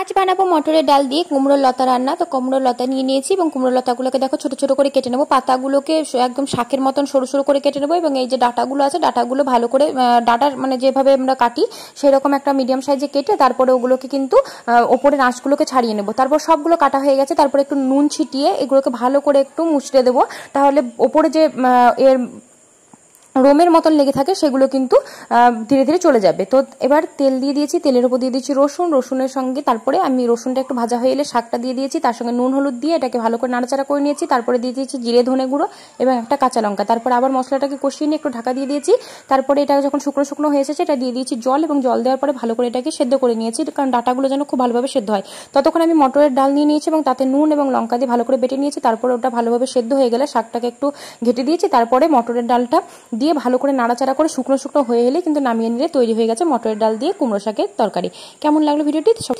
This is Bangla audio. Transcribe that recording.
আজ বানাবো মটরের ডাল দিয়ে কুমড়োর লতা রান্না তো কুমড়োর লতা নিয়ে নিয়েছি এবং কুমড়োর লতাগুলোকে দেখো ছোট ছোট করে কেটে নেবো পাতাগুলোকে একদম শাকের মতন সরু সরু করে কেটে নেবো এবং এই যে ডাটাগুলো আছে ডাটাগুলো ভালো করে ডাটার মানে যেভাবে আমরা কাটি সেরকম একটা মিডিয়াম সাইজে কেটে তারপরে ওগুলোকে কিন্তু ওপরে আঁশগুলোকে ছাড়িয়ে নেবো তারপর সবগুলো কাটা হয়ে গেছে তারপরে একটু নুন ছিটিয়ে এগুলোকে ভালো করে একটু মুছড়ে দেবো তাহলে ওপরে যে এর রোমের মতন লেগে থাকে সেগুলো কিন্তু ধীরে ধীরে চলে যাবে তো এবার তেল দিয়ে দিয়েছি তেলের উপর দিয়ে দিয়েছি রসুন রসুনের সঙ্গে তারপরে আমি রসুনটা একটু ভাজা হয়ে এলে শাকটা দিয়ে দিয়েছি তার সঙ্গে নুন হলুদ দিয়ে এটাকে ভালো করে নাড়াচাড়া করে নিয়েছি তারপরে দিয়ে দিয়েছি জিরে ধনে গুঁড়ো এবং একটা কাঁচা লঙ্কা তারপর আবার মশলাটাকে কষিয়ে নিয়ে একটু ঢাকা দিয়ে দিয়েছি তারপরে এটা যখন শুকনো শুকনো হয়ে এসেছে এটা দিয়ে দিয়েছি জল এবং জল দেওয়ার পরে ভালো করে এটাকে সেদ্ধ করে নিয়েছি কারণ ডাটাগুলো যেন খুব ভালোভাবে সেদ্ধ হয় ততক্ষণ আমি মটরের ডাল নিয়ে নিয়েছি এবং তাতে নুন এবং লঙ্কা দিয়ে ভালো করে বেটে নিয়েছি তারপরে ওটা ভালোভাবে সেদ্ধ হয়ে গেলে শাকটাকে একটু ঘেটে দিয়েছি তারপরে মটরের ডালটা দিয়ে দিয়ে ভালো করে নাড়াচাড়া করে শুকনো শুকনো হয়ে এলে কিন্তু নামিয়ে নিলে তৈরি হয়ে গেছে মটরের ডাল দিয়ে কুমড়ো শাকের তরকারি কেমন লাগলো ভিডিওটি